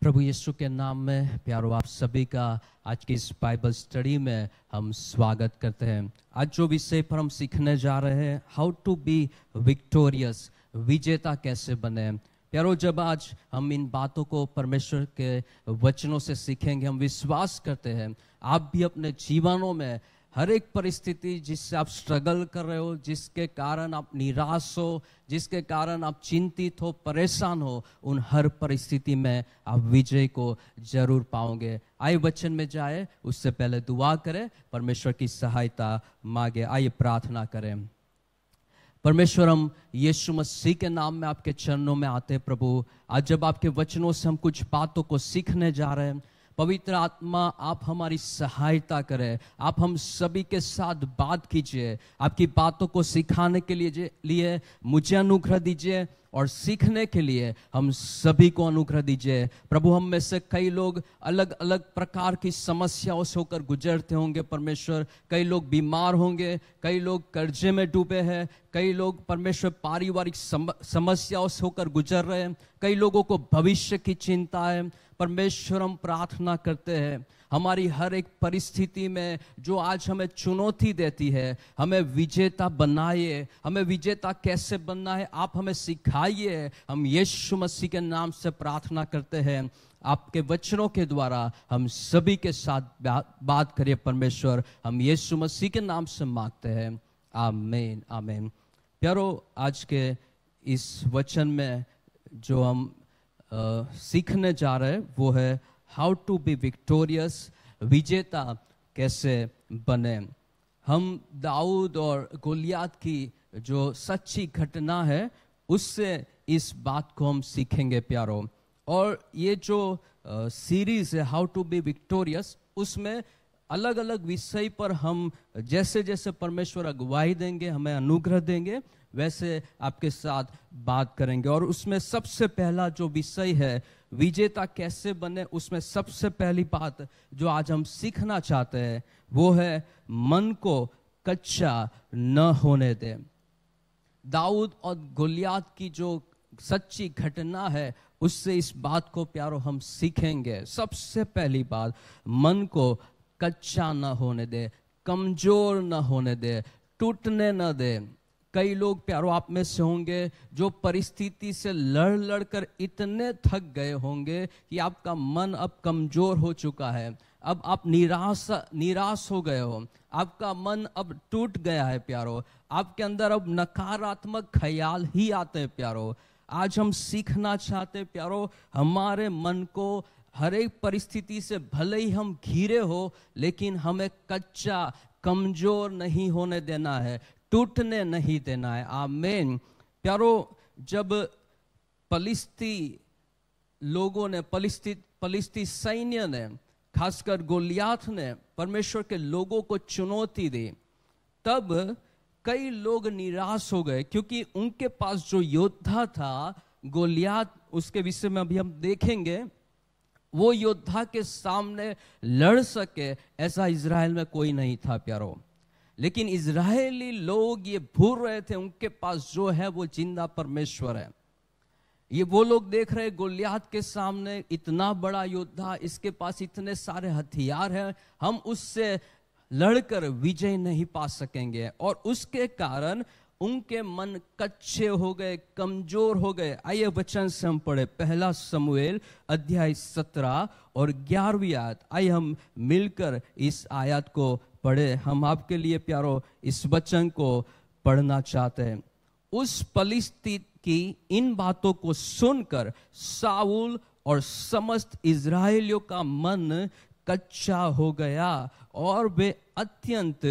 प्रभु यीशु के नाम में प्यारो आप सभी का आज की इस बाइबल स्टडी में हम स्वागत करते हैं आज जो विषय पर हम सीखने जा रहे हैं हाउ टू बी विक्टोरियस विजेता कैसे बने प्यारो जब आज हम इन बातों को परमेश्वर के वचनों से सीखेंगे हम विश्वास करते हैं आप भी अपने जीवनों में हर एक परिस्थिति जिससे आप स्ट्रगल कर रहे हो जिसके कारण आप निराश हो जिसके कारण आप चिंतित हो परेशान हो उन हर परिस्थिति में आप विजय को जरूर पाओगे आए वचन में जाए उससे पहले दुआ करें परमेश्वर की सहायता मांगे आइए प्रार्थना करें परमेश्वर हम यीशु मसीह के नाम में आपके चरणों में आते प्रभु आज जब आपके वचनों से हम कुछ बातों को सीखने जा रहे हैं पवित्र आत्मा आप हमारी सहायता करें आप हम सभी के साथ बात कीजिए आपकी बातों को सिखाने के लिए लिए मुझे अनुग्रह दीजिए और सीखने के लिए हम सभी को अनुग्रह दीजिए प्रभु हम में से कई लोग अलग अलग प्रकार की समस्याओं से होकर गुजरते होंगे परमेश्वर कई लोग बीमार होंगे कई लोग कर्जे में डूबे हैं कई लोग परमेश्वर पारिवारिक सम, समस्याओं से होकर गुजर रहे हैं कई लोगों को भविष्य की चिंता है परमेश्वर हम प्रार्थना करते हैं हमारी हर एक परिस्थिति में जो आज हमें चुनौती देती है हमें विजेता बनाइए हमें विजेता कैसे बनना है आप हमें सिखाइए हम यीशु मसीह के नाम से प्रार्थना करते हैं आपके वचनों के द्वारा हम सभी के साथ बात करिए परमेश्वर हम यीशु मसीह के नाम से मांगते हैं आमेन आमेन प्यारो आज के इस वचन में जो हम आ, सीखने जा रहे हैं वो है हाउ टू बी विक्टोरियस विजेता कैसे बने हम दाऊद और गोलियात की जो सच्ची घटना है उससे इस बात को हम सीखेंगे प्यारों और ये जो सीरीज़ है हाउ टू बी विक्टोरियस उसमें अलग अलग विषय पर हम जैसे जैसे परमेश्वर अगुवाई देंगे हमें अनुग्रह देंगे वैसे आपके साथ बात करेंगे और उसमें सबसे पहला जो विषय है विजेता कैसे बने उसमें सबसे पहली बात जो आज हम सीखना चाहते हैं वो है मन को कच्चा न होने दें दाऊद और गुलियात की जो सच्ची घटना है उससे इस बात को प्यारो हम सीखेंगे सबसे पहली बात मन को कच्चा न होने दे कमजोर न होने दे टूटने न दे कई लोग प्यारो आप में से होंगे जो परिस्थिति से लड़ लड़ कर इतने थक गए होंगे कि आपका मन अब कमज़ोर हो चुका है अब आप निराश निराश हो गए हो आपका मन अब टूट गया है प्यारो आपके अंदर अब नकारात्मक ख्याल ही आते हैं प्यारो आज हम सीखना चाहते प्यारो हमारे मन को हर एक परिस्थिति से भले ही हम घिरे हो लेकिन हमें कच्चा कमजोर नहीं होने देना है टूटने नहीं देना है आमेन प्यारो जब पलिस्ती लोगों ने पलिस्ती पलिस्ती सैन्य ने खासकर गोलियाथ ने परमेश्वर के लोगों को चुनौती दी तब कई लोग निराश हो गए क्योंकि उनके पास जो योद्धा था गोलियात उसके विषय में अभी हम देखेंगे वो योद्धा के सामने लड़ सके ऐसा इसराइल में कोई नहीं था प्यारो लेकिन इसराइली लोग ये भूल रहे थे उनके पास जो है वो जिंदा परमेश्वर है ये वो लोग देख रहे गोलियात के सामने इतना बड़ा योद्धा इसके पास इतने सारे हथियार हैं हम उससे लड़कर विजय नहीं पा सकेंगे और उसके कारण उनके मन कच्चे हो गए कमजोर हो गए आइए वचन से हम पढ़े पहला समुएल अध्याय सत्रह और ग्यारहवीं आयत आइए हम मिलकर इस आयत को पढ़े हम आपके लिए प्यारो इस वचन को पढ़ना चाहते हैं उस पलिस्ती की इन बातों को सुनकर साउल और समस्त इसराइलियों का मन कच्चा हो गया और वे अत्यंत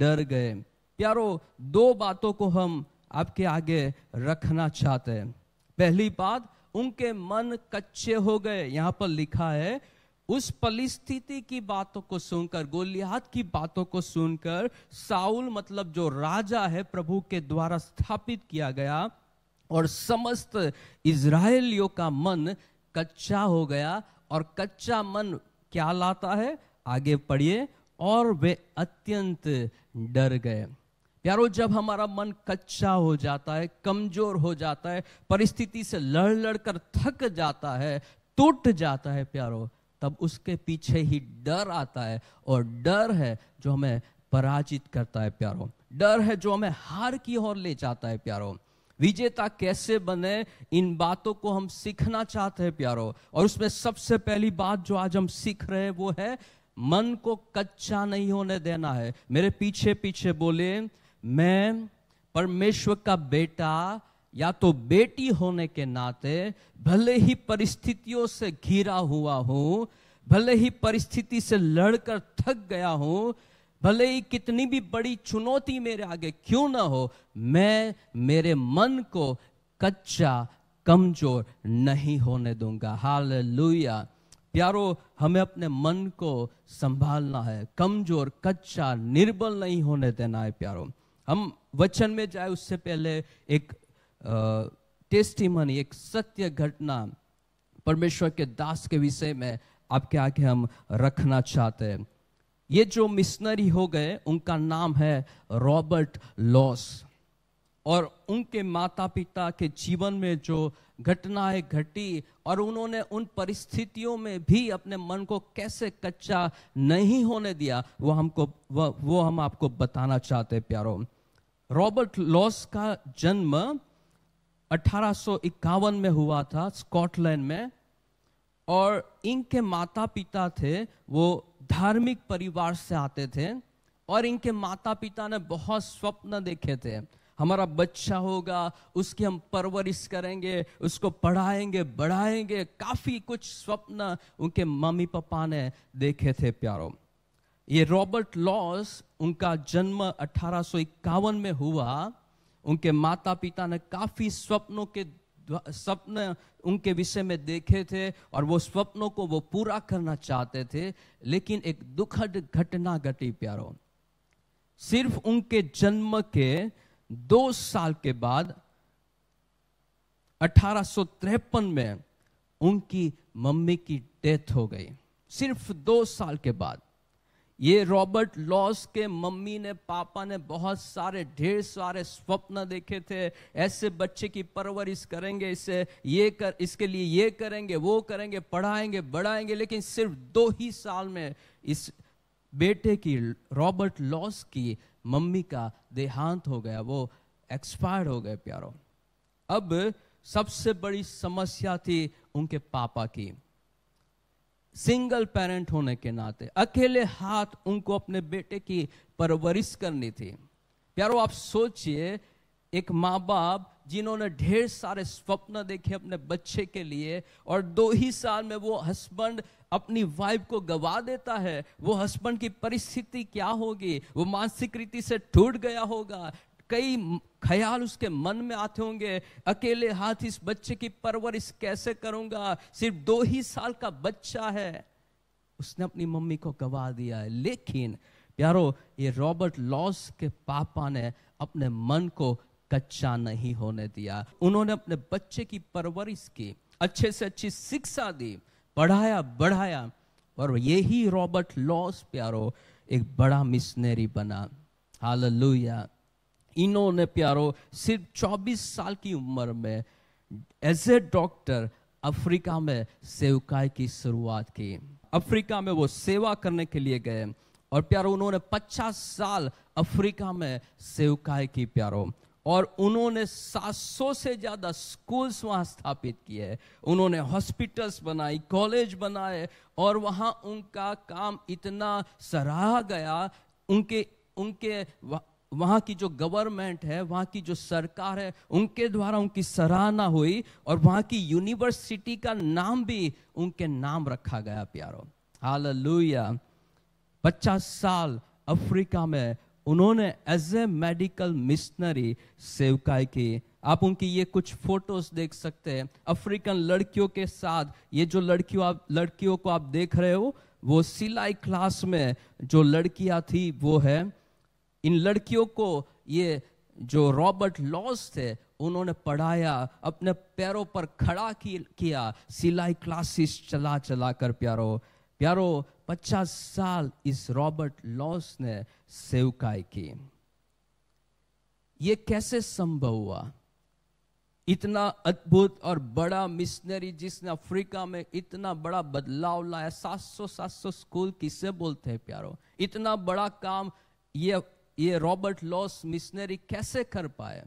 डर गए प्यारो दो बातों को हम आपके आगे रखना चाहते हैं पहली बात उनके मन कच्चे हो गए यहां पर लिखा है उस परिस्थिति की बातों को सुनकर गोलियात की बातों को सुनकर साउल मतलब जो राजा है प्रभु के द्वारा स्थापित किया गया और समस्त इसराइलियों का मन कच्चा हो गया और कच्चा मन क्या लाता है आगे पढ़िए और वे अत्यंत डर गए प्यारो जब हमारा मन कच्चा हो जाता है कमजोर हो जाता है परिस्थिति से लड़ लड़कर थक जाता है टूट जाता है प्यारो तब उसके पीछे ही डर आता है और डर है जो हमें पराजित करता है प्यारो डर है जो हमें हार की ओर ले जाता है प्यारो विजेता कैसे बने इन बातों को हम सीखना चाहते हैं प्यारो और उसमें सबसे पहली बात जो आज हम सीख रहे हैं वो है मन को कच्चा नहीं होने देना है मेरे पीछे पीछे बोले मैं परमेश्वर का बेटा या तो बेटी होने के नाते भले ही परिस्थितियों से घिरा हुआ हूं भले ही परिस्थिति से लड़कर थक गया हूं भले ही कितनी भी बड़ी चुनौती मेरे आगे क्यों ना हो मैं मेरे मन को कच्चा कमजोर नहीं होने दूंगा हाल लुया प्यारो हमें अपने मन को संभालना है कमजोर कच्चा निर्बल नहीं होने देना है प्यारो हम वचन में जाए उससे पहले एक टेस्टिमनी एक सत्य घटना परमेश्वर के दास के विषय में आपके आगे हम रखना चाहते हैं ये जो मिशनरी हो गए उनका नाम है रॉबर्ट लॉस और उनके माता पिता के जीवन में जो घटनाएं घटी और उन्होंने उन परिस्थितियों में भी अपने मन को कैसे कच्चा नहीं होने दिया वो हमको वो, वो हम आपको बताना चाहते हैं प्यारों रॉबर्ट लॉस का जन्म अठारह में हुआ था स्कॉटलैंड में और इनके माता पिता थे वो धार्मिक परिवार से आते थे और इनके माता पिता ने बहुत स्वप्न देखे थे हमारा बच्चा होगा उसकी हम परवरिश करेंगे उसको पढ़ाएंगे बढ़ाएंगे काफ़ी कुछ स्वप्न उनके मम्मी पापा ने देखे थे प्यारो ये रॉबर्ट लॉस उनका जन्म अठारह में हुआ उनके माता पिता ने काफी स्वप्नों के स्वप्न उनके विषय में देखे थे और वो स्वप्नों को वो पूरा करना चाहते थे लेकिन एक दुखद घटना घटी प्यारो सिर्फ उनके जन्म के दो साल के बाद अठारह में उनकी मम्मी की डेथ हो गई सिर्फ दो साल के बाद ये रॉबर्ट लॉस के मम्मी ने पापा ने बहुत सारे ढेर सारे स्वप्न देखे थे ऐसे बच्चे की परवरिश करेंगे इसे ये कर इसके लिए ये करेंगे वो करेंगे पढ़ाएंगे बढ़ाएंगे लेकिन सिर्फ दो ही साल में इस बेटे की रॉबर्ट लॉस की मम्मी का देहांत हो गया वो एक्सपायर हो गए प्यारो अब सबसे बड़ी समस्या थी उनके पापा की सिंगल पेरेंट होने के नाते अकेले हाथ उनको अपने बेटे की परवरिश करनी थी प्यारो आप सोचिए एक माँ बाप जिन्होंने ढेर सारे स्वप्न देखे अपने बच्चे के लिए और दो ही साल में वो हस्बैंड अपनी वाइफ को गवा देता है वो हस्बैंड की परिस्थिति क्या होगी वो मानसिक रीति से टूट गया होगा कई ख्याल उसके मन में आते होंगे अकेले हाथ इस बच्चे की परवरिश कैसे करूंगा सिर्फ दो ही साल का बच्चा है उसने अपनी मम्मी को गवा दिया है लेकिन प्यारो ये रॉबर्ट लॉस के पापा ने अपने मन को कच्चा नहीं होने दिया उन्होंने अपने बच्चे की परवरिश की अच्छे से अच्छी शिक्षा दी पढ़ाया बढ़ाया और यही रॉबर्ट लॉस प्यारो एक बड़ा मिशनरी बना हाल इन्होंने प्यारो सिर्फ 24 साल की उम्र में एज ए डॉक्टर अफ्रीका में सेवकाई की शुरुआत की अफ्रीका में वो सेवा करने के लिए गए और प्यारो उन्होंने 50 साल अफ्रीका में सेवकाई की प्यारो और उन्होंने 700 से ज़्यादा स्कूल्स वहाँ स्थापित किए उन्होंने हॉस्पिटल्स बनाई कॉलेज बनाए और वहाँ उनका काम इतना सराहा गया उनके उनके वहां की जो गवर्नमेंट है वहां की जो सरकार है उनके द्वारा उनकी सराहना हुई और वहां की यूनिवर्सिटी का नाम भी उनके नाम रखा गया प्यारो हाल लुया पचास साल अफ्रीका में उन्होंने एज ए मेडिकल मिशनरी सेवकाई की आप उनकी ये कुछ फोटोज देख सकते हैं अफ्रीकन लड़कियों के साथ ये जो लड़कियों आप लड़कियों को आप देख रहे हो वो सिलाई क्लास में जो लड़कियां थी वो है इन लड़कियों को ये जो रॉबर्ट लॉस थे उन्होंने पढ़ाया अपने पैरों पर खड़ा किया सिलाई क्लासेस चला चला कर प्यारो प्यारो पचास साल इस रॉबर्ट लॉस ने सेवकाई की ये कैसे संभव हुआ इतना अद्भुत और बड़ा मिशनरी जिसने अफ्रीका में इतना बड़ा बदलाव लाया 700 700 स्कूल किसे बोलते हैं प्यारो इतना बड़ा काम ये ये रॉबर्ट लॉस मिशनरी कैसे कर पाए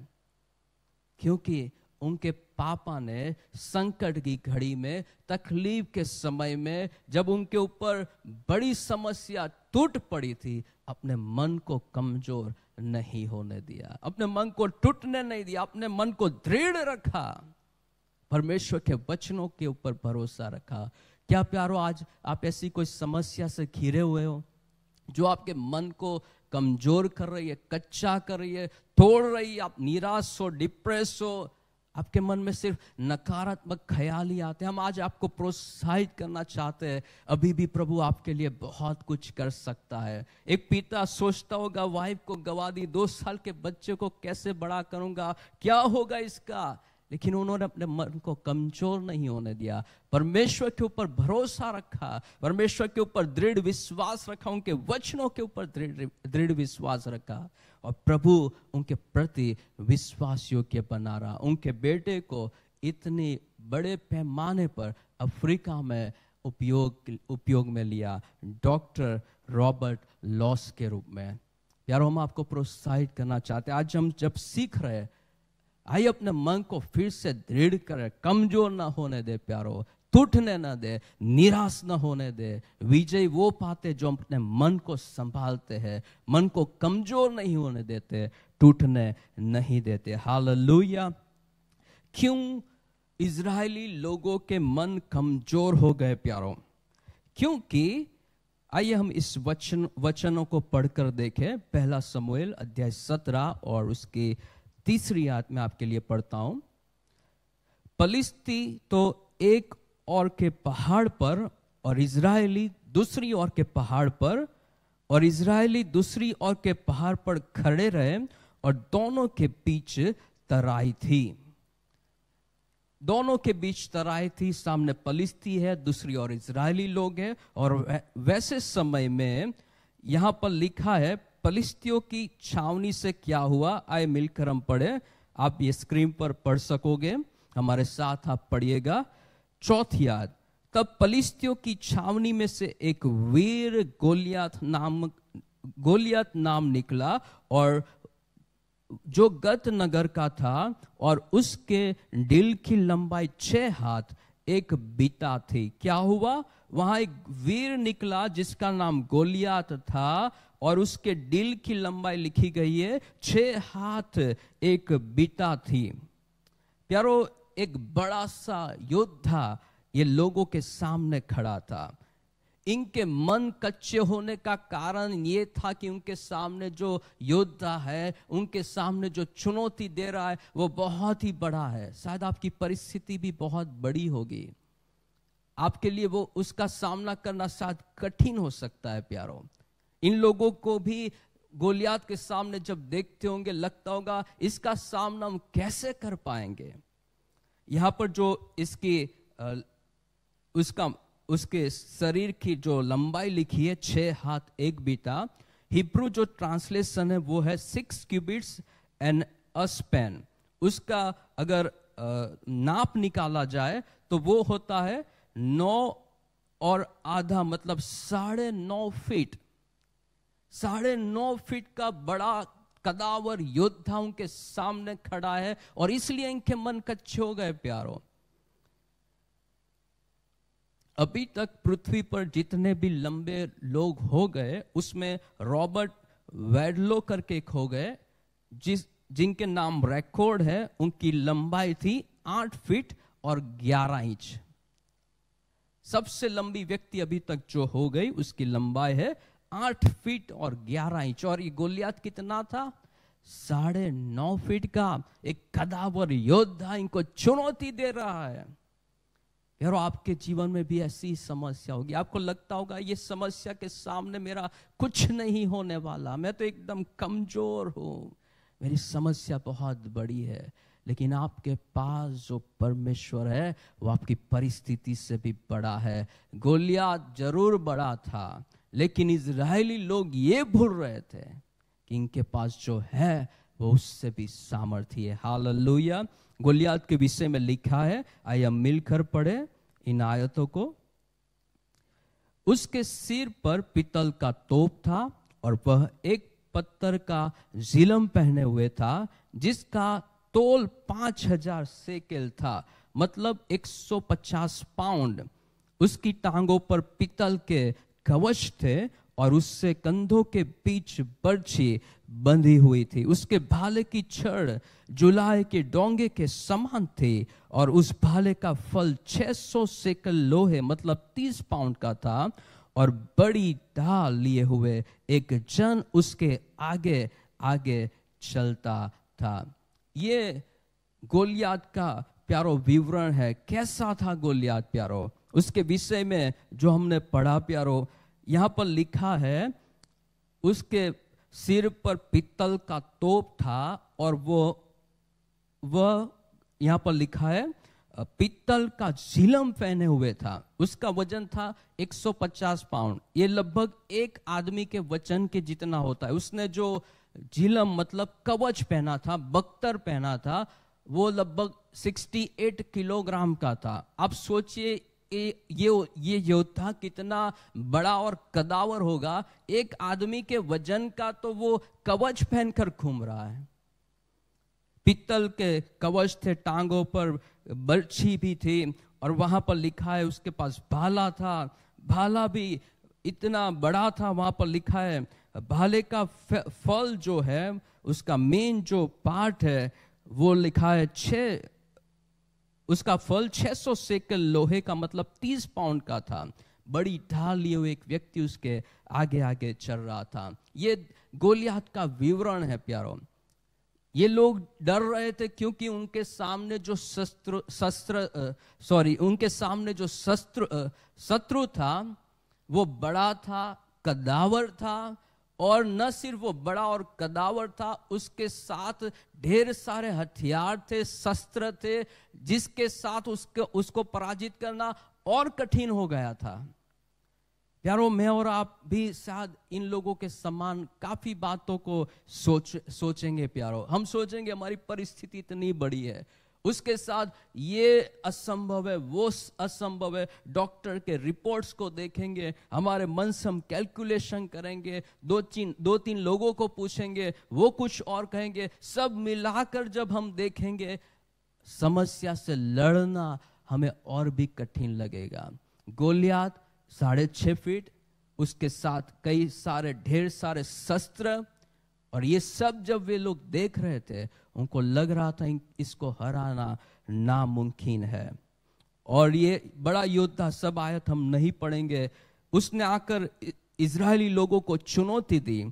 क्योंकि उनके पापा ने संकट की घड़ी में तकलीफ के समय में जब उनके ऊपर बड़ी समस्या टूट पड़ी थी अपने मन को कमजोर नहीं होने दिया अपने मन को टूटने नहीं दिया अपने मन को दृढ़ रखा परमेश्वर के वचनों के ऊपर भरोसा रखा क्या प्यारो आज आप ऐसी कोई समस्या से घिरे हुए हो जो आपके मन को कमज़ोर कर रही है कच्चा कर रही है तोड़ रही है आप निराश हो डिप्रेस हो आपके मन में सिर्फ नकारात्मक ख्याल ही आते हैं हम आज आपको प्रोत्साहित करना चाहते हैं अभी भी प्रभु आपके लिए बहुत कुछ कर सकता है एक पिता सोचता होगा वाइफ को गवा दी दो साल के बच्चे को कैसे बड़ा करूंगा क्या होगा इसका लेकिन उन्होंने अपने मन को कमजोर नहीं होने दिया परमेश्वर के ऊपर भरोसा रखा परमेश्वर के ऊपर दृढ़ विश्वास रखा उनके वचनों के ऊपर दृढ़ विश्वास रखा और प्रभु उनके प्रति विश्वास योग्य बना रहा उनके बेटे को इतने बड़े पैमाने पर अफ्रीका में उपयोग उपयोग में लिया डॉक्टर रॉबर्ट लॉस के रूप में यार हम आपको प्रोत्साहित करना चाहते हैं आज हम जब सीख रहे हैं आई अपने मन को फिर से दृढ़ कर कमजोर ना होने दे प्यारो टूटने ना दे निराश ना होने दे विजय वो पाते जो अपने मन को संभालते हैं मन को कमजोर नहीं होने देते टूटने नहीं देते हालेलुया क्यों इजरायली लोगों के मन कमजोर हो गए प्यारो क्योंकि आइए हम इस वचन वचनों को पढ़कर देखें पहला समोल अध्याय सत्रह और उसकी तीसरी याद में आपके लिए पढ़ता हूं पलिस्ती तो एक और के पहाड़ पर और इजरायली दूसरी ओर के पहाड़ पर और इजरायली दूसरी ओर के पहाड़ पर खड़े रहे और दोनों के बीच तराई थी दोनों के बीच तराई थी सामने पलिस्ती है दूसरी ओर इजरायली लोग हैं और वैसे समय में यहां पर लिखा है पलिस्तियों की छावनी से क्या हुआ आए मिलकर हम पढ़े आप ये स्क्रीन पर पढ़ सकोगे हमारे साथ आप पढ़िएगा चौथी याद तब पलिस्तियों की छावनी में से एक वीर गोलियात नाम गोलियात नाम निकला और जो गत नगर का था और उसके डिल की लंबाई छह हाथ एक बीता थी क्या हुआ वहां एक वीर निकला जिसका नाम गोलियात था और उसके डिल की लंबाई लिखी गई है छह हाथ एक बीटा थी प्यारो एक बड़ा सा योद्धा ये लोगों के सामने खड़ा था इनके मन कच्चे होने का कारण ये था कि उनके सामने जो योद्धा है उनके सामने जो चुनौती दे रहा है वो बहुत ही बड़ा है शायद आपकी परिस्थिति भी बहुत बड़ी होगी आपके लिए वो उसका सामना करना शायद कठिन हो सकता है प्यारों इन लोगों को भी गोलियात के सामने जब देखते होंगे लगता होगा इसका सामना हम कैसे कर पाएंगे यहां पर जो इसकी उसका उसके शरीर की जो लंबाई लिखी है छह हाथ एक बीता हिब्रू जो ट्रांसलेशन है वो है सिक्स क्यूबिट्स एंड अस्पेन उसका अगर नाप निकाला जाए तो वो होता है नौ और आधा मतलब साढ़े नौ फीट साढ़े नौ फीट का बड़ा कदावर योद्धाओं के सामने खड़ा है और इसलिए इनके मन कच्चे हो गए प्यारों अभी तक पृथ्वी पर जितने भी लंबे लोग हो गए उसमें रॉबर्ट वेडलो करके हो गए जिस जिनके नाम रिकॉर्ड है उनकी लंबाई थी आठ फीट और ग्यारह इंच सबसे लंबी व्यक्ति अभी तक जो हो गई उसकी लंबाई है आठ फीट और ग्यारह इंच और ये गोलियात कितना था साढ़े नौ फीट का एक कदावर योद्धा इनको चुनौती दे रहा है यारो आपके जीवन में भी ऐसी समस्या होगी आपको लगता होगा ये समस्या के सामने मेरा कुछ नहीं होने वाला मैं तो एकदम कमजोर हूं मेरी समस्या बहुत बड़ी है लेकिन आपके पास जो परमेश्वर है वो आपकी परिस्थिति से भी बड़ा है गोलियात जरूर बड़ा था लेकिन इसराइली लोग ये भूल रहे थे कि इनके पास जो है वो उससे भी सामर्थ्य है हाल लोहिया गोलियात के विषय में लिखा है आइए मिलकर पढ़े इन आयतों को उसके सिर पर पीतल का तोप था और वह एक पत्थर का जिलम पहने हुए था जिसका तोल पांच हजार सेकेल था मतलब 150 पाउंड उसकी टांगों पर पीतल के कवच थे और उससे कंधों के बीच बर्छी बंधी हुई थी उसके भाले की छड़ जुलाई के डोंगे के समान थी और उस भाले का फल 600 सेकल लोहे मतलब 30 पाउंड का था और बड़ी ढाल लिए हुए एक जन उसके आगे आगे चलता था ये गोलियात का प्यारो विवरण है कैसा था गोलियात प्यारो उसके विषय में जो हमने पढ़ा प्यारो यहाँ पर लिखा है उसके सिर पर पीतल का तोप था और वो वह यहाँ पर लिखा है पीतल का झीलम पहने हुए था उसका वजन था 150 पाउंड ये लगभग एक आदमी के वजन के जितना होता है उसने जो झीलम मतलब कवच पहना था बख्तर पहना था वो लगभग 68 किलोग्राम का था आप सोचिए ये ये योद्धा कितना बड़ा और कदावर होगा एक आदमी के वजन का तो वो कवच पहनकर घूम रहा है पीतल के कवच थे टांगों पर बर्छी भी थी और वहां पर लिखा है उसके पास भाला था भाला भी इतना बड़ा था वहां पर लिखा है भाले का फल जो है उसका मेन जो पार्ट है वो लिखा है छे उसका फल 600 सेकल लोहे का मतलब 30 पाउंड का था बड़ी ढाल लिए हुए एक व्यक्ति उसके आगे आगे चल रहा था ये गोलियात का विवरण है प्यारो ये लोग डर रहे थे क्योंकि उनके सामने जो शस्त्र शस्त्र सॉरी उनके सामने जो शस्त्र शत्रु था वो बड़ा था कदावर था और न सिर्फ वो बड़ा और कदावर था उसके साथ ढेर सारे हथियार थे शस्त्र थे जिसके साथ उसके उसको पराजित करना और कठिन हो गया था प्यारो मैं और आप भी शायद इन लोगों के समान काफी बातों को सोच सोचेंगे प्यारो हम सोचेंगे हमारी परिस्थिति इतनी बड़ी है उसके साथ ये असंभव है वो असंभव है डॉक्टर के रिपोर्ट्स को देखेंगे हमारे मन से हम कैलकुलेशन करेंगे दो तीन दो तीन लोगों को पूछेंगे वो कुछ और कहेंगे सब मिलाकर जब हम देखेंगे समस्या से लड़ना हमें और भी कठिन लगेगा गोलियात साढ़े छः फीट उसके साथ कई सारे ढेर सारे शस्त्र और ये सब जब वे लोग देख रहे थे उनको लग रहा था इसको हराना नामुमकिन है और ये बड़ा योद्धा सब आयत हम नहीं पढ़ेंगे उसने आकर इसराइली लोगों को चुनौती दी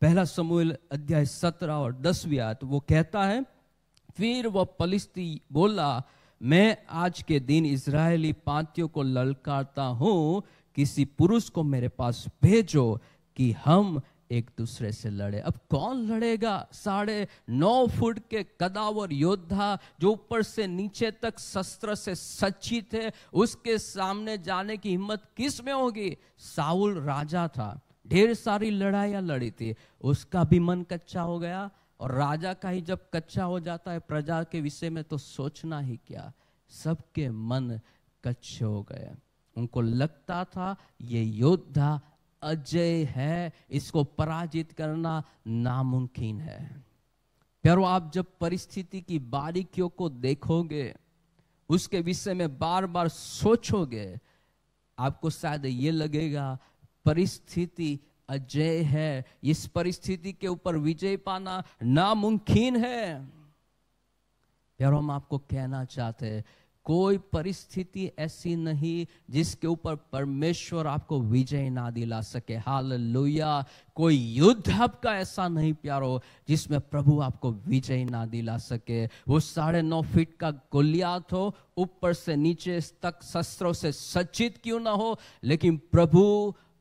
पहला समूल अध्याय सत्रह और दसवीं आयत वो कहता है फिर वह पलिस्ती बोला मैं आज के दिन इसराइली पांतियों को ललकारता हूं किसी पुरुष को मेरे पास भेजो कि हम एक दूसरे से लड़े अब कौन लड़ेगा साढ़े नौ फुट के कदावर योद्धा जो ऊपर से नीचे तक शस्त्र से सच्ची थे उसके सामने जाने की हिम्मत किस में होगी साउल राजा था ढेर सारी लड़ाइया लड़ी थी उसका भी मन कच्चा हो गया और राजा का ही जब कच्चा हो जाता है प्रजा के विषय में तो सोचना ही क्या सबके मन कच्चे हो गए उनको लगता था ये योद्धा अजय है इसको पराजित करना नामुमकिन है प्यारो आप जब परिस्थिति की बारीकियों को देखोगे उसके विषय में बार बार सोचोगे आपको शायद ये लगेगा परिस्थिति अजय है इस परिस्थिति के ऊपर विजय पाना नामुमकिन है प्यारो हम आपको कहना चाहते हैं कोई परिस्थिति ऐसी नहीं जिसके ऊपर परमेश्वर आपको विजय ना दिला सके हाल कोई युद्ध आपका ऐसा नहीं प्यारो जिसमें प्रभु आपको विजय ना दिला सके वो साढ़े नौ फीट का गोलियात हो ऊपर से नीचे तक शस्त्रों से सचित क्यों ना हो लेकिन प्रभु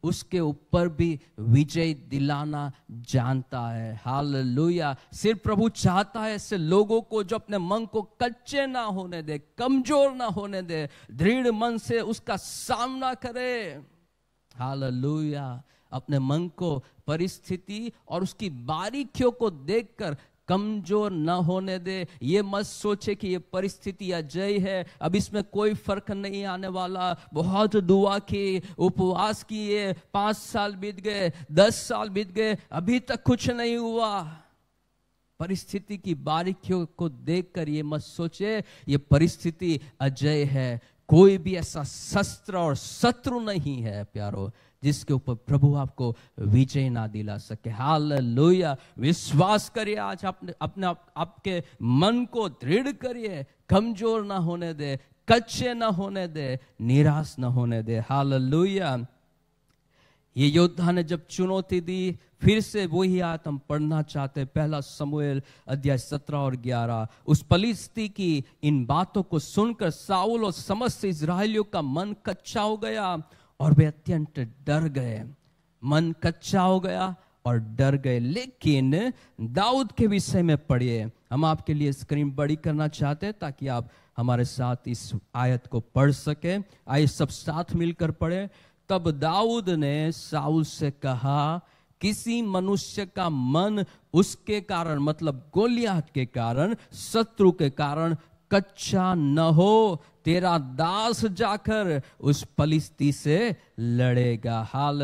उसके ऊपर भी विजय दिलाना जानता है हाल सिर्फ प्रभु चाहता है ऐसे लोगों को जो अपने मन को कच्चे ना होने दे कमजोर ना होने दे दृढ़ मन से उसका सामना करे हाल अपने मन को परिस्थिति और उसकी बारीकियों को देखकर कमजोर न होने दे ये मत सोचे कि ये परिस्थिति अजय है अब इसमें कोई फर्क नहीं आने वाला बहुत दुआ की उपवास किए पांच साल बीत गए दस साल बीत गए अभी तक कुछ नहीं हुआ परिस्थिति की बारीकियों को देखकर ये मत सोचे ये परिस्थिति अजय है कोई भी ऐसा शस्त्र और शत्रु नहीं है प्यारो जिसके ऊपर प्रभु आपको विजय ना दिला सके हाल विश्वास करिए आज आपने अपने आप, आपके मन को दृढ़ करिए कमजोर ना होने दे कच्चे ना होने दे निराश ना होने दे हाल ये योद्धा ने जब चुनौती दी फिर से वही आत्म पढ़ना चाहते पहला समूह अध्याय सत्रह और ग्यारह उस पलिस्ती की इन बातों को सुनकर साउल और समस्त इसराइलियों का मन कच्चा हो गया और वे अत्यंत डर गए मन कच्चा हो गया और डर गए लेकिन दाऊद के विषय में पढ़िए हम आपके लिए स्क्रीन बड़ी करना चाहते हैं ताकि आप हमारे साथ इस आयत को पढ़ सके आइए सब साथ मिलकर पढ़े तब दाऊद ने साउल से कहा किसी मनुष्य का मन उसके कारण मतलब गोलियात के कारण शत्रु के कारण कच्चा न हो तेरा दास जाकर उस पलिस्ती से लड़ेगा हाल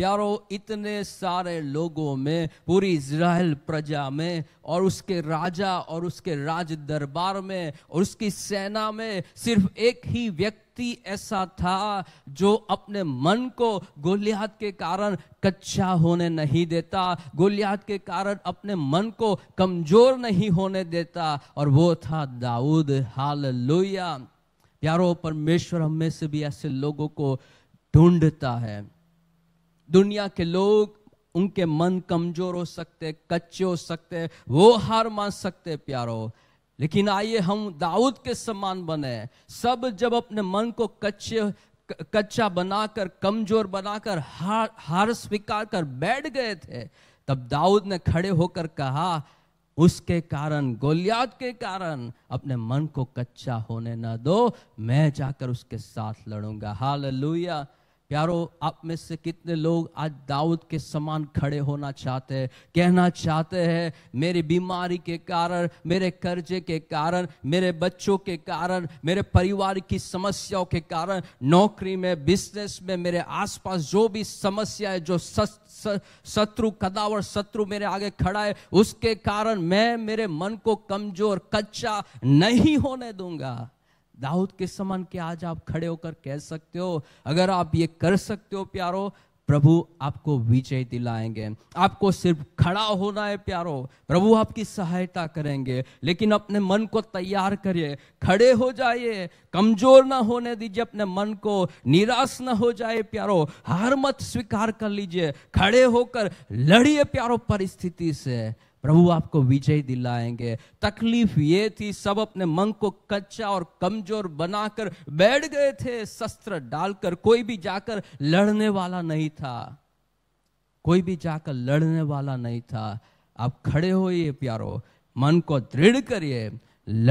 प्यारो इतने सारे लोगों में पूरी इसराइल प्रजा में और उसके राजा और उसके राज दरबार में और उसकी सेना में सिर्फ एक ही व्यक्ति व्यक्ति ऐसा था जो अपने मन को गोलियात के कारण कच्चा होने नहीं देता गोलियात के कारण अपने मन को कमजोर नहीं होने देता और वो था दाऊद हाल लोहिया प्यारो परमेश्वर हमें से भी ऐसे लोगों को ढूंढता है दुनिया के लोग उनके मन कमजोर हो सकते कच्चे हो सकते वो हार मान सकते प्यारो लेकिन आइए हम दाऊद के समान बने सब जब अपने मन को कच्चे कच्चा बनाकर कमजोर बनाकर हार हार स्वीकार कर बैठ गए थे तब दाऊद ने खड़े होकर कहा उसके कारण गोलियात के कारण अपने मन को कच्चा होने ना दो मैं जाकर उसके साथ लड़ूंगा हाल प्यारो आप में से कितने लोग आज दाऊद के समान खड़े होना चाहते हैं कहना चाहते हैं मेरी बीमारी के कारण मेरे कर्जे के कारण मेरे बच्चों के कारण मेरे परिवार की समस्याओं के कारण नौकरी में बिजनेस में मेरे आसपास जो भी समस्या है जो शत्रु कदावर शत्रु मेरे आगे खड़ा है उसके कारण मैं मेरे मन को कमजोर कच्चा नहीं होने दूंगा दाऊद के समान के आज आप खड़े होकर कह सकते हो अगर आप ये कर सकते हो प्यारो प्रभु आपको विजय दिलाएंगे आपको सिर्फ खड़ा होना है प्यारो प्रभु आपकी सहायता करेंगे लेकिन अपने मन को तैयार करिए खड़े हो जाइए कमजोर ना होने दीजिए अपने मन को निराश ना हो जाए प्यारो हार मत स्वीकार कर लीजिए खड़े होकर लड़िए प्यारो परिस्थिति से प्रभु आपको विजय दिलाएंगे तकलीफ ये थी सब अपने मन को कच्चा और कमजोर बनाकर बैठ गए थे शस्त्र डालकर कोई भी जाकर लड़ने वाला नहीं था कोई भी जाकर लड़ने वाला नहीं था आप खड़े होइए प्यारो मन को दृढ़ करिए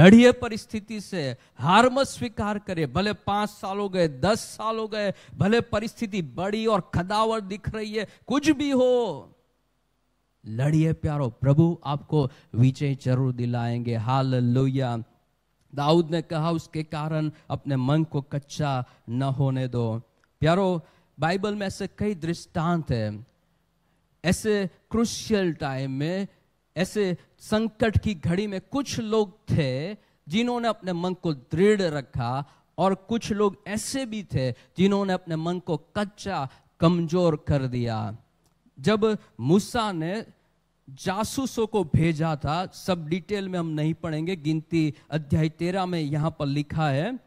लड़िए परिस्थिति से हार मत स्वीकार करे भले पांच साल हो गए दस साल हो गए भले परिस्थिति बड़ी और खदावर दिख रही है कुछ भी हो लड़िए प्यारो प्रभु आपको विजय जरूर दिलाएंगे हाल लोहिया दाऊद ने कहा उसके कारण अपने मन को कच्चा न होने दो प्यारो बाइबल में ऐसे कई दृष्टांत है ऐसे क्रुशियल टाइम में ऐसे संकट की घड़ी में कुछ लोग थे जिन्होंने अपने मन को दृढ़ रखा और कुछ लोग ऐसे भी थे जिन्होंने अपने मन को कच्चा कमजोर कर दिया जब मूसा ने जासूसों को भेजा था सब डिटेल में हम नहीं पढ़ेंगे गिनती अध्याय तेरह में यहां पर लिखा है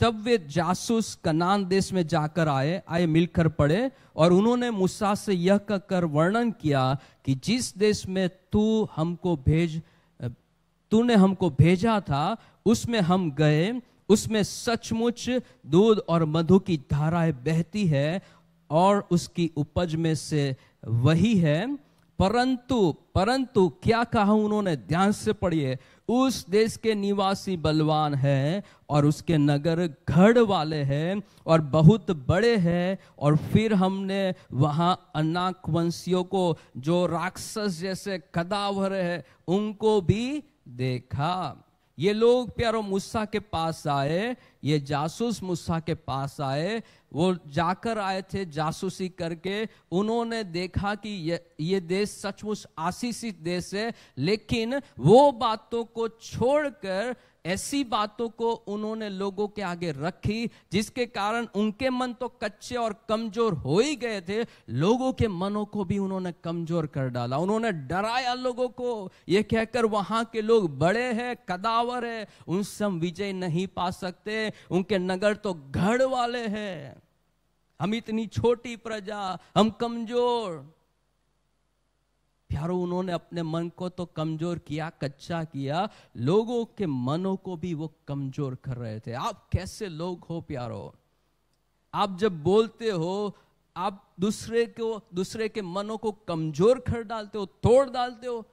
तब वे जासूस कनान देश में जाकर आए आए मिलकर पड़े और उन्होंने मूसा से यह कहकर वर्णन किया कि जिस देश में तू हमको भेज तूने हमको भेजा था उसमें हम गए उसमें सचमुच दूध और मधु की धाराएं बहती है और उसकी उपज में से वही है परंतु परंतु क्या कहा उन्होंने ध्यान से पढ़िए उस देश के निवासी बलवान है और उसके नगर घड़ वाले हैं और बहुत बड़े हैं और फिर हमने वहाँ अनाक वंशियों को जो राक्षस जैसे कदावर है उनको भी देखा ये लोग प्यारो मूसा के पास आए ये जासूस मूसा के पास आए वो जाकर आए थे जासूसी करके उन्होंने देखा कि ये ये देश सचमुच आशीषित देश है लेकिन वो बातों को छोड़कर ऐसी बातों को उन्होंने लोगों के आगे रखी जिसके कारण उनके मन तो कच्चे और कमजोर हो ही गए थे लोगों के मनों को भी उन्होंने कमजोर कर डाला उन्होंने डराया लोगों को ये कहकर वहां के लोग बड़े हैं कदावर है उनसे हम विजय नहीं पा सकते उनके नगर तो घड़ वाले हैं हम इतनी छोटी प्रजा हम कमजोर प्यारो उन्होंने अपने मन को तो कमजोर किया कच्चा किया लोगों के मनों को भी वो कमजोर कर रहे थे आप कैसे लोग हो प्यारो आप जब बोलते हो आप दूसरे को दूसरे के मनों को कमजोर कर डालते हो तोड़ डालते हो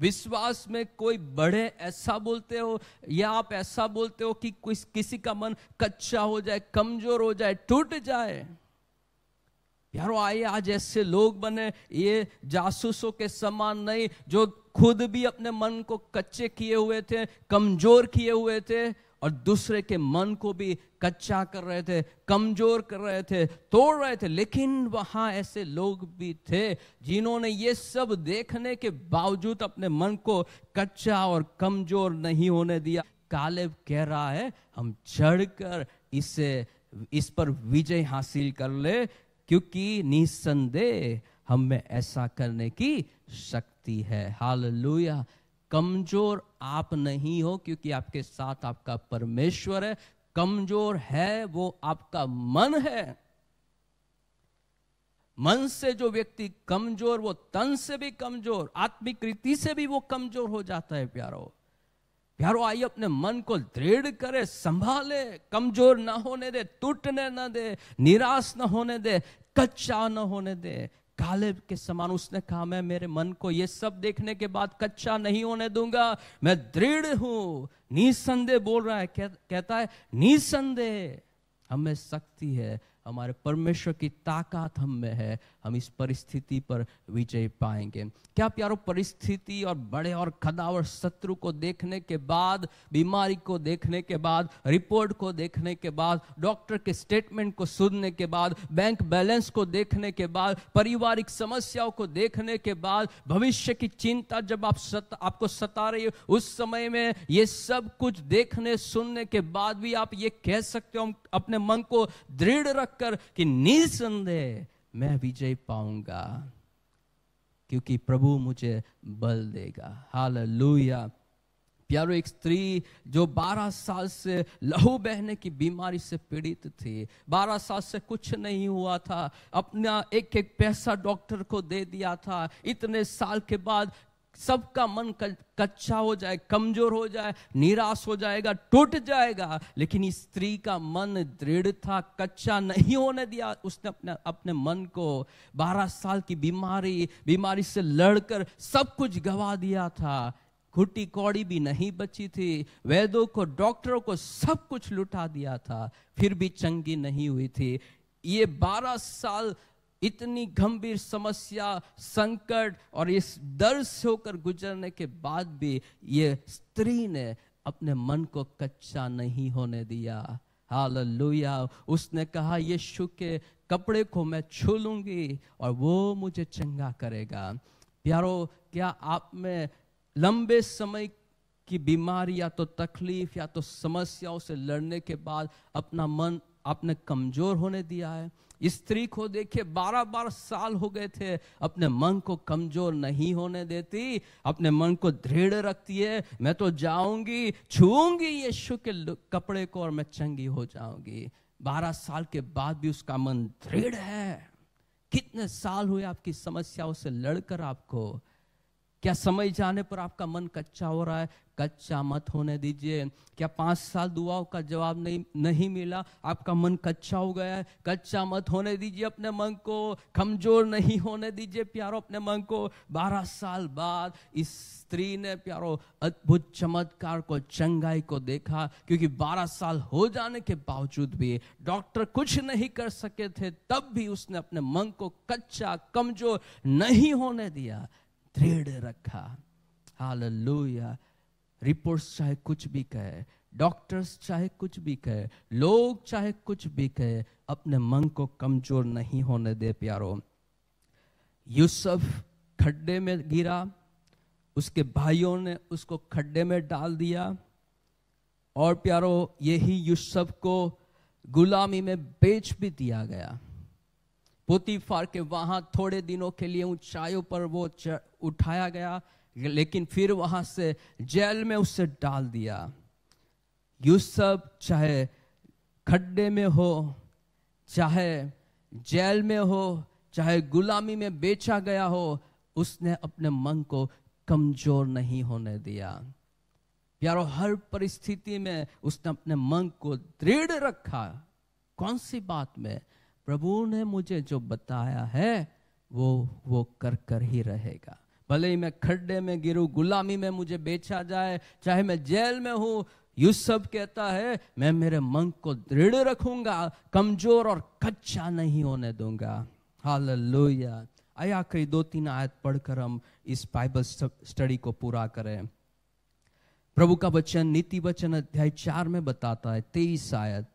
विश्वास में कोई बढ़े ऐसा बोलते हो या आप ऐसा बोलते हो कि किस, किसी का मन कच्चा हो जाए कमजोर हो जाए टूट जाए यारो आइए आज ऐसे लोग बने ये जासूसों के समान नहीं जो खुद भी अपने मन को कच्चे किए हुए थे कमजोर किए हुए थे और दूसरे के मन को भी कच्चा कर रहे थे कमजोर कर रहे थे तोड़ रहे थे लेकिन वहां ऐसे लोग भी थे जिन्होंने ये सब देखने के बावजूद अपने मन को कच्चा और कमजोर नहीं होने दिया कालेब कह रहा है हम चढ़कर इसे इस पर विजय हासिल कर ले क्योंकि निसंदेह हमें ऐसा करने की शक्ति है हाल कमजोर आप नहीं हो क्योंकि आपके साथ आपका परमेश्वर है कमजोर है वो आपका मन है मन से जो व्यक्ति कमजोर वो तन से भी कमजोर आत्मिक रीति से भी वो कमजोर हो जाता है प्यारो प्यारो आइए अपने मन को दृढ़ करे संभाले कमजोर ना होने दे टूटने ना दे निराश ना होने दे कच्चा ना होने दे काले के समान उसने कहा मैं मेरे मन को यह सब देखने के बाद कच्चा नहीं होने दूंगा मैं दृढ़ हूं निसंदेह बोल रहा है कह, कहता है निसंदेह हमें शक्ति है हमारे परमेश्वर की ताकत हम में है हम इस परिस्थिति पर विजय पाएंगे क्या प्यारो परिस्थिति और बड़े और खदावर शत्रु को देखने के बाद बीमारी को देखने के बाद रिपोर्ट को देखने के बाद डॉक्टर के स्टेटमेंट को सुनने के बाद बैंक बैलेंस को देखने के बाद पारिवारिक समस्याओं को देखने के बाद भविष्य की चिंता जब आप सत, आपको सता रही उस समय में ये सब कुछ देखने सुनने के बाद भी आप ये कह सकते हो हम अपने मन को दृढ़ रखकर कि निसंदेह मैं विजय पाऊंगा क्योंकि प्रभु मुझे बल देगा हाल प्यारो एक स्त्री जो 12 साल से लहू बहने की बीमारी से पीड़ित थी 12 साल से कुछ नहीं हुआ था अपना एक एक पैसा डॉक्टर को दे दिया था इतने साल के बाद सबका मन कच्चा हो जाए कमजोर हो जाए निराश हो जाएगा टूट जाएगा लेकिन इस स्त्री का मन दृढ़ था कच्चा नहीं होने दिया उसने अपने अपने मन को बारह साल की बीमारी बीमारी से लड़कर सब कुछ गवा दिया था घुटी कौड़ी भी नहीं बची थी वेदों को डॉक्टरों को सब कुछ लुटा दिया था फिर भी चंगी नहीं हुई थी ये बारह साल इतनी गंभीर समस्या संकट और इस डर से होकर गुजरने के बाद भी ये स्त्री ने अपने मन को कच्चा नहीं होने दिया हाल उसने कहा यीशु के कपड़े को मैं छू लूंगी और वो मुझे चंगा करेगा प्यारो क्या आप में लंबे समय की बीमारी या तो तकलीफ या तो समस्याओं से लड़ने के बाद अपना मन आपने कमजोर होने दिया है स्त्री को देखिए बारह बारह साल हो गए थे अपने मन को कमजोर नहीं होने देती अपने मन को दृढ़ रखती है मैं तो जाऊंगी छूंगी यीशु के कपड़े को और मैं चंगी हो जाऊंगी बारह साल के बाद भी उसका मन दृढ़ है कितने साल हुए आपकी समस्याओं से लड़कर आपको क्या समय जाने पर आपका मन कच्चा हो रहा है कच्चा मत होने दीजिए क्या पाँच साल दुआओं का जवाब नहीं नहीं मिला आपका मन कच्चा हो गया है कच्चा मत होने दीजिए अपने मन को कमजोर नहीं होने दीजिए प्यारो अपने मन को बारह साल बाद इस स्त्री ने प्यारो अद्भुत चमत्कार को चंगाई को देखा क्योंकि बारह साल हो जाने के बावजूद भी डॉक्टर कुछ नहीं कर सके थे तब भी उसने अपने मन को कच्चा कमजोर नहीं होने दिया दृढ़ रखा हालेलुया रिपोर्ट्स चाहे कुछ भी कहे डॉक्टर्स चाहे कुछ भी कहे लोग चाहे कुछ भी कहे अपने मन को कमजोर नहीं होने दे प्यारो यूसुफ खड्डे में गिरा उसके भाइयों ने उसको खड्डे में डाल दिया और प्यारो यही यूसुफ को गुलामी में बेच भी दिया गया पोती फार के वहां थोड़े दिनों के लिए ऊंचाइयों पर वो उठाया गया लेकिन फिर वहां से जेल में उसे डाल दिया यूसुफ चाहे खड्डे में हो चाहे जेल में हो चाहे गुलामी में बेचा गया हो उसने अपने मन को कमजोर नहीं होने दिया प्यारो हर परिस्थिति में उसने अपने मन को दृढ़ रखा कौन सी बात में प्रभु ने मुझे जो बताया है वो वो कर कर ही रहेगा भले ही मैं खड्डे में गिरू गुलामी में मुझे बेचा जाए चाहे मैं जेल में हूं यूसुफ कहता है मैं मेरे मन को दृढ़ रखूंगा कमजोर और कच्चा नहीं होने दूंगा हाल लोहिया आया कई दो तीन आयत पढ़कर हम इस बाइबल स्टडी को पूरा करें प्रभु का वचन नीति वचन अध्याय चार में बताता है तेईस आयत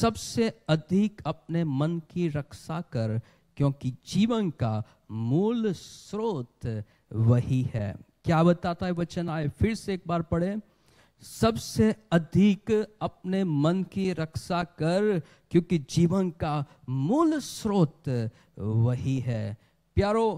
सबसे अधिक अपने मन की रक्षा कर क्योंकि जीवन का मूल स्रोत वही है क्या बताता है वचन आए फिर से एक बार पढ़े सबसे अधिक अपने मन की रक्षा कर क्योंकि जीवन का मूल स्रोत वही है प्यारो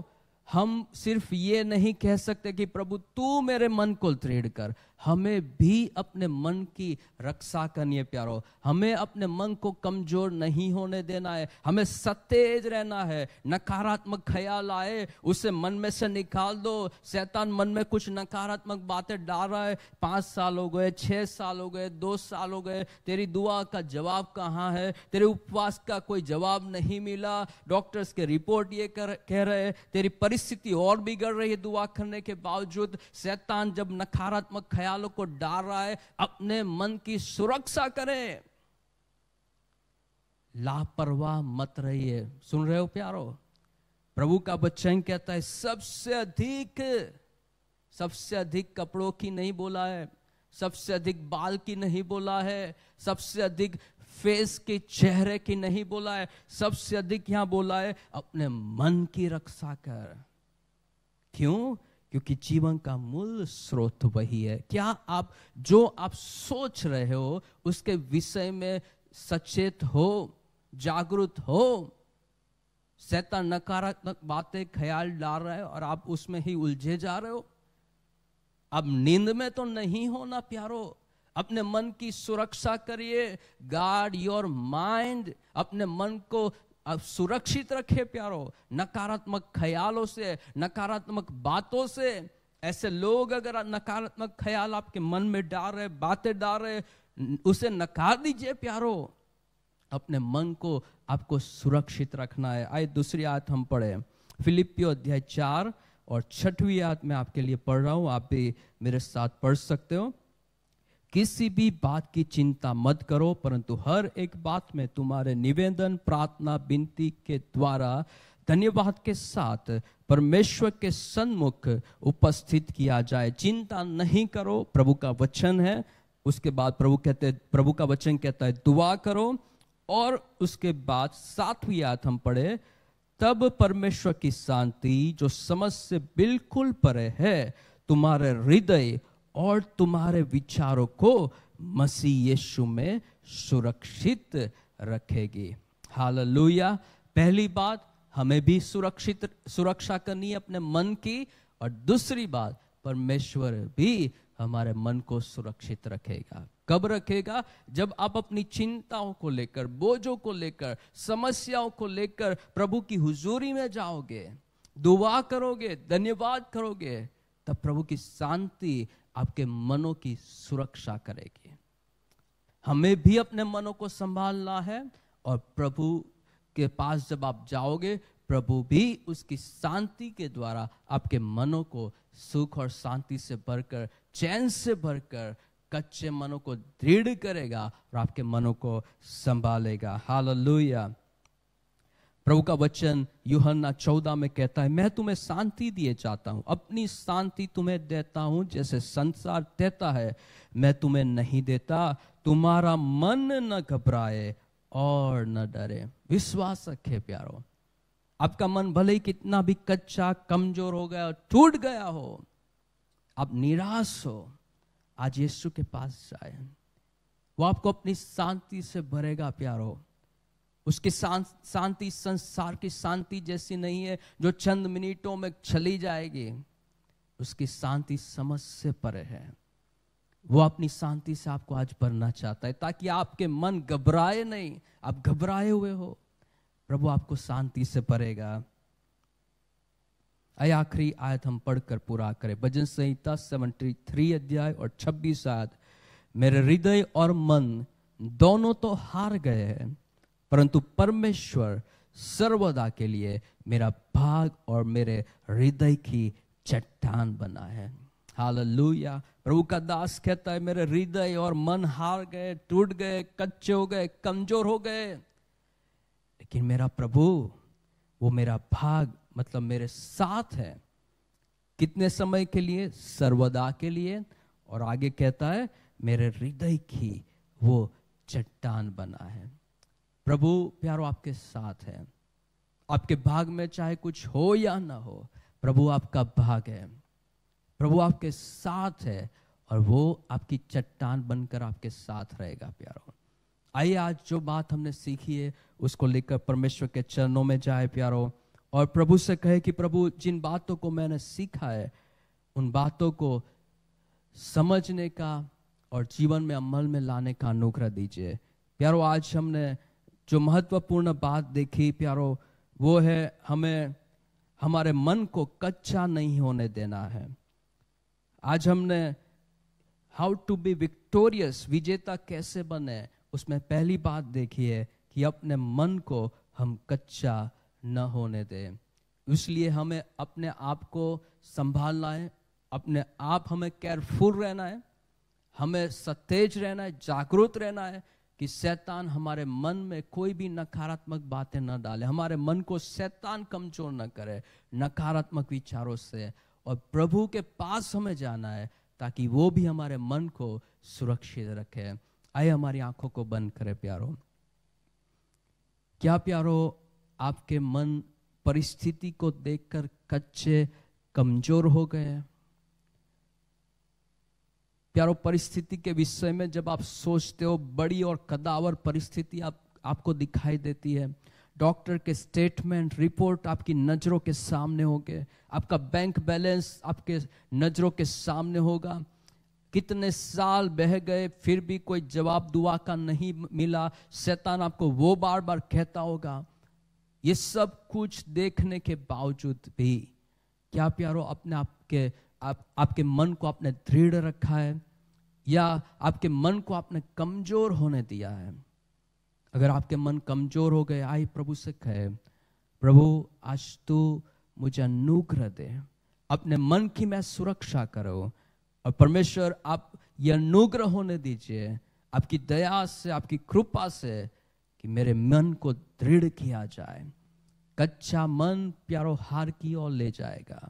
हम सिर्फ ये नहीं कह सकते कि प्रभु तू मेरे मन को दृढ़ कर हमें भी अपने मन की रक्षा करनी है प्यारो हमें अपने मन को कमजोर नहीं होने देना है हमें सतेज रहना है नकारात्मक ख्याल आए उसे मन में से निकाल दो शैतान मन में कुछ नकारात्मक बातें डाल रहा है पांच साल हो गए छह साल हो गए दो साल हो गए तेरी दुआ का जवाब कहाँ है तेरे उपवास का कोई जवाब नहीं मिला डॉक्टर्स के रिपोर्ट ये कर, कह रहे हैं तेरी परिस्थिति और बिगड़ रही है दुआ करने के बावजूद शैतान जब नकारात्मक ख्याल ख्यालों को डाल रहा है अपने मन की सुरक्षा करें लापरवाह मत रहिए सुन रहे हो प्यारो प्रभु का बच्चन कहता है सबसे अधिक सबसे अधिक कपड़ों की नहीं बोला है सबसे अधिक बाल की नहीं बोला है सबसे अधिक फेस के चेहरे की नहीं बोला है सबसे अधिक यहां बोला है अपने मन की रक्षा कर क्यों क्योंकि जीवन का मूल स्रोत वही है क्या आप जो आप सोच रहे हो उसके विषय में सचेत हो जागरूक हो सहता नकारात्मक बातें ख्याल डाल रहे हो और आप उसमें ही उलझे जा रहे हो अब नींद में तो नहीं हो ना प्यारो अपने मन की सुरक्षा करिए गार्ड योर माइंड अपने मन को अब सुरक्षित रखे प्यारो नकारात्मक ख्यालों से नकारात्मक बातों से ऐसे लोग अगर नकारात्मक ख्याल आपके मन में डाल रहे बातें डाल रहे उसे नकार दीजिए प्यारो अपने मन को आपको सुरक्षित रखना है आए दूसरी आयत हम पढ़े फिलिपियो अध्याय चार और छठवीं आयत मैं आपके लिए पढ़ रहा हूं आप भी मेरे साथ पढ़ सकते हो किसी भी बात की चिंता मत करो परंतु हर एक बात में तुम्हारे निवेदन प्रार्थना विनती के द्वारा धन्यवाद के साथ परमेश्वर के सन्मुख उपस्थित किया जाए चिंता नहीं करो प्रभु का वचन है उसके बाद प्रभु कहते प्रभु का वचन कहता है दुआ करो और उसके बाद सातवीं याद हम पढ़े तब परमेश्वर की शांति जो समझ से बिल्कुल परे है तुम्हारे हृदय और तुम्हारे विचारों को मसीह यीशु में सुरक्षित रखेगी हाल पहली बात हमें भी सुरक्षित सुरक्षा करनी है अपने मन की और दूसरी बात परमेश्वर भी हमारे मन को सुरक्षित रखेगा कब रखेगा जब आप अपनी चिंताओं को लेकर बोझों को लेकर समस्याओं को लेकर प्रभु की हुजूरी में जाओगे दुआ करोगे धन्यवाद करोगे तब प्रभु की शांति आपके मनों की सुरक्षा करेगी हमें भी अपने मनों को संभालना है और प्रभु के पास जब आप जाओगे प्रभु भी उसकी शांति के द्वारा आपके मनों को सुख और शांति से भरकर चैन से भरकर कच्चे मनों को दृढ़ करेगा और आपके मनों को संभालेगा हालेलुया प्रभु का वचन यूहन्ना चौदह में कहता है मैं तुम्हें शांति दिए चाहता हूँ अपनी शांति तुम्हें देता हूँ जैसे संसार देता है मैं तुम्हें नहीं देता तुम्हारा मन न घबराए और न डरे विश्वास रखे प्यारो आपका मन भले ही कितना भी कच्चा कमजोर हो गया टूट गया हो आप निराश हो आज यीशु के पास जाए वो आपको अपनी शांति से भरेगा प्यारो उसकी शांति संसार की शांति जैसी नहीं है जो चंद मिनटों में चली जाएगी उसकी शांति समझ से परे है वो अपनी शांति से आपको आज भरना चाहता है ताकि आपके मन घबराए नहीं आप घबराए हुए हो प्रभु आपको शांति से परेगा आय आखिरी आयत हम पढ़कर पूरा करें भजन संहिता सेवेंटी थ्री अध्याय और छब्बीस आयत मेरे हृदय और मन दोनों तो हार गए हैं परंतु परमेश्वर सर्वदा के लिए मेरा भाग और मेरे हृदय की चट्टान बना है हालेलुया प्रभु का दास कहता है मेरे हृदय और मन हार गए टूट गए कच्चे हो गए कमजोर हो गए लेकिन मेरा प्रभु वो मेरा भाग मतलब मेरे साथ है कितने समय के लिए सर्वदा के लिए और आगे कहता है मेरे हृदय की वो चट्टान बना है प्रभु प्यारो आपके साथ है आपके भाग में चाहे कुछ हो या ना हो प्रभु आपका भाग है प्रभु आपके साथ है और वो आपकी चट्टान बनकर आपके साथ रहेगा प्यारो आइए आज जो बात हमने सीखी है उसको लेकर परमेश्वर के चरणों में जाए प्यारो और प्रभु से कहे कि प्रभु जिन बातों को मैंने सीखा है उन बातों को समझने का और जीवन में अमल में लाने का अनुग्रह दीजिए प्यारो आज हमने जो महत्वपूर्ण बात देखी प्यारो वो है हमें हमारे मन को कच्चा नहीं होने देना है आज हमने हाउ टू बी विक्टोरियस विजेता कैसे बने उसमें पहली बात देखी है कि अपने मन को हम कच्चा न होने दें इसलिए हमें अपने आप को संभालना है अपने आप हमें केयरफुल रहना है हमें सतेज रहना है जागरूक रहना है कि शैतान हमारे मन में कोई भी नकारात्मक बातें न डाले हमारे मन को शैतान कमजोर न करे नकारात्मक विचारों से और प्रभु के पास हमें जाना है ताकि वो भी हमारे मन को सुरक्षित रखे आए हमारी आंखों को बंद करें प्यारो क्या प्यारो आपके मन परिस्थिति को देखकर कच्चे कमजोर हो गए हैं प्यारो परिस्थिति के विषय में जब आप सोचते हो बड़ी और कदावर परिस्थिति आप आपको दिखाई देती है डॉक्टर के स्टेटमेंट रिपोर्ट आपकी नज़रों के सामने होंगे आपका बैंक बैलेंस आपके नज़रों के सामने होगा कितने साल बह गए फिर भी कोई जवाब दुआ का नहीं मिला शैतान आपको वो बार बार कहता होगा ये सब कुछ देखने के बावजूद भी क्या प्यारो अपने आप के आप आपके मन को आपने दृढ़ रखा है या आपके मन को आपने कमजोर होने दिया है अगर आपके मन कमजोर हो गए आई प्रभु से कहे प्रभु आज तू मुझे अनुग्रह दे अपने मन की मैं सुरक्षा करो और परमेश्वर आप ये अनुग्रह होने दीजिए आपकी दया से आपकी कृपा से कि मेरे मन को दृढ़ किया जाए कच्चा मन प्यारो हार की ओर ले जाएगा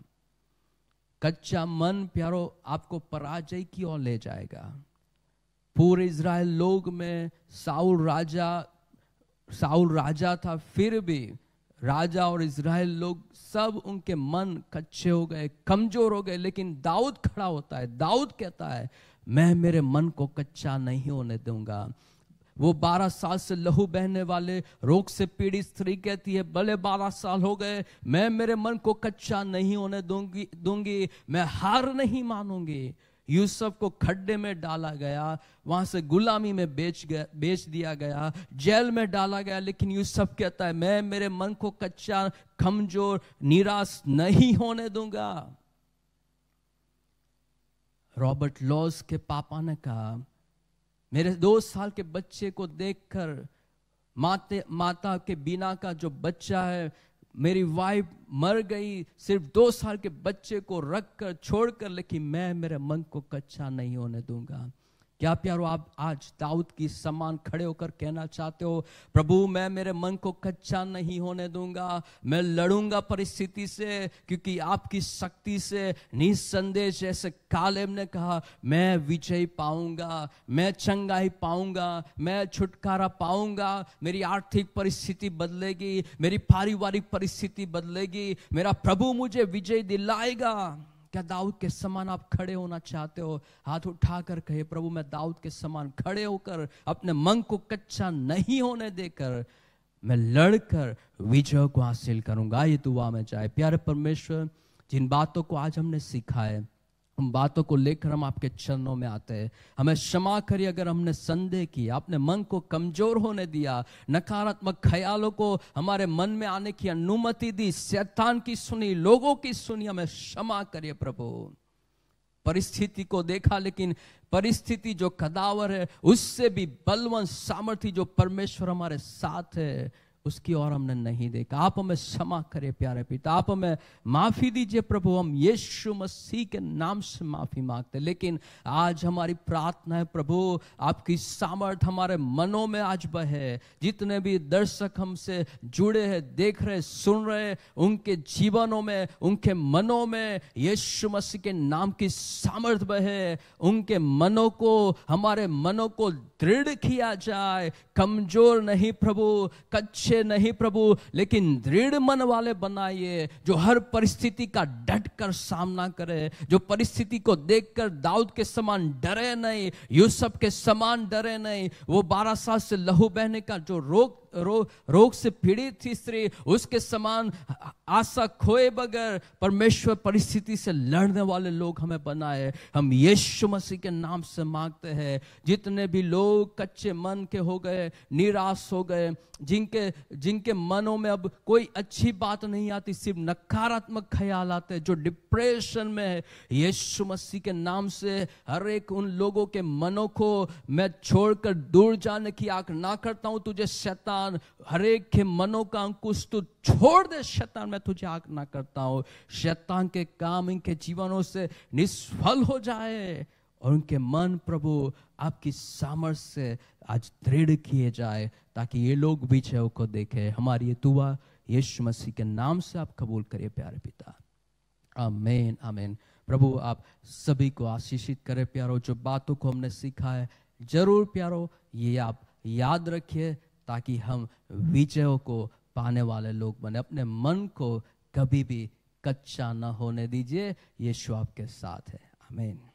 कच्चा मन प्यारो आपको पराजय की ओर ले जाएगा पूरे इसराइल लोग में साउल राजा साउल राजा था फिर भी राजा और इसराइल लोग सब उनके मन कच्चे हो गए कमजोर हो गए लेकिन दाऊद खड़ा होता है दाऊद कहता है मैं मेरे मन को कच्चा नहीं होने दूंगा वो बारह साल से लहू बहने वाले रोग से पीड़ित स्त्री कहती है भले बारह साल हो गए मैं मेरे मन को कच्चा नहीं होने दूंगी दूंगी मैं हार नहीं मानूंगी यूसुफ को खड्डे में डाला गया वहां से गुलामी में बेच गया बेच दिया गया जेल में डाला गया लेकिन यूसुफ कहता है मैं मेरे मन को कच्चा कमजोर निराश नहीं होने दूंगा रॉबर्ट लॉस के पापा ने कहा मेरे दो साल के बच्चे को देखकर माते माता के बिना का जो बच्चा है मेरी वाइफ मर गई सिर्फ दो साल के बच्चे को रख कर छोड़ कर लेकिन मैं मेरे मन को कच्चा नहीं होने दूंगा क्या प्यारो आप आज दाऊद की सम्मान खड़े होकर कहना चाहते हो प्रभु मैं मेरे मन को कच्चा नहीं होने दूंगा मैं लड़ूंगा परिस्थिति से क्योंकि आपकी शक्ति से निसंदेह जैसे कालेब ने कहा मैं विजय पाऊंगा मैं चंगाई पाऊंगा मैं छुटकारा पाऊंगा मेरी आर्थिक परिस्थिति बदलेगी मेरी पारिवारिक परिस्थिति बदलेगी मेरा प्रभु मुझे विजय दिलाएगा क्या दाऊद के समान आप खड़े होना चाहते हो हाथ उठाकर कहे प्रभु मैं दाऊद के समान खड़े होकर अपने मन को कच्चा नहीं होने देकर मैं लड़कर विजय को हासिल करूंगा ये दुआ में चाहे प्यारे परमेश्वर जिन बातों को आज हमने सीखा है हम बातों को लेकर हम आपके चरणों में आते हैं हमें क्षमा करिए अगर हमने संदेह किया आपने मन को कमजोर होने दिया नकारात्मक ख्यालों को हमारे मन में आने की अनुमति दी शैतान की सुनी लोगों की सुनी हमें क्षमा करिए प्रभु परिस्थिति को देखा लेकिन परिस्थिति जो कदावर है उससे भी बलवंत सामर्थ्य जो परमेश्वर हमारे साथ है उसकी ओर हमने नहीं देखा आप हमें क्षमा करें प्यारे पिता आप हमें माफ़ी दीजिए प्रभु हम यीशु मसीह के नाम से माफ़ी मांगते लेकिन आज हमारी प्रार्थना है प्रभु आपकी सामर्थ हमारे मनों में आज बहे जितने भी दर्शक हमसे जुड़े हैं देख रहे सुन रहे उनके जीवनों में उनके मनों में यीशु मसीह के नाम की सामर्थ बहे उनके मनों को हमारे मनों को दृढ़ किया जाए कमजोर नहीं प्रभु कच्चे पीछे नहीं प्रभु लेकिन दृढ़ मन वाले बनाइए जो हर परिस्थिति का डट कर सामना करे जो परिस्थिति को देखकर दाऊद के समान डरे नहीं यूसुफ के समान डरे नहीं वो बारह साल से लहू बहने का जो रोग रोग रोग से पीड़ित थी स्त्री उसके समान आशा खोए बगैर परमेश्वर परिस्थिति से लड़ने वाले लोग हमें बनाए हम यीशु मसीह के नाम से मांगते हैं जितने भी लोग कच्चे मन के हो गए निराश हो गए जिनके जिनके मनों में अब कोई अच्छी बात नहीं आती सिर्फ नकारात्मक ख्याल आते जो डिप्रेशन में है यीशु मसीह के नाम से हर एक उन लोगों के मनों को मैं छोड़कर दूर जाने की आंख ना करता हूं तुझे शैतान शैतान हरेक के मनो का अंकुश तू छोड़ दे शैतान मैं तुझे आग ना करता हूं शैतान के काम इनके जीवनों से निष्फल हो जाए और उनके मन प्रभु आपकी सामर्थ से आज दृढ़ किए जाए ताकि ये लोग भी छो को देखे हमारी ये दुआ यीशु मसीह के नाम से आप कबूल करिए प्यारे पिता आमेन आमेन प्रभु आप सभी को आशीषित करें प्यारो जो बातों को हमने सीखा है जरूर प्यारो ये आप याद रखिए ताकि हम विजयों को पाने वाले लोग बने अपने मन को कभी भी कच्चा न होने दीजिए ये शो आपके साथ है आमीन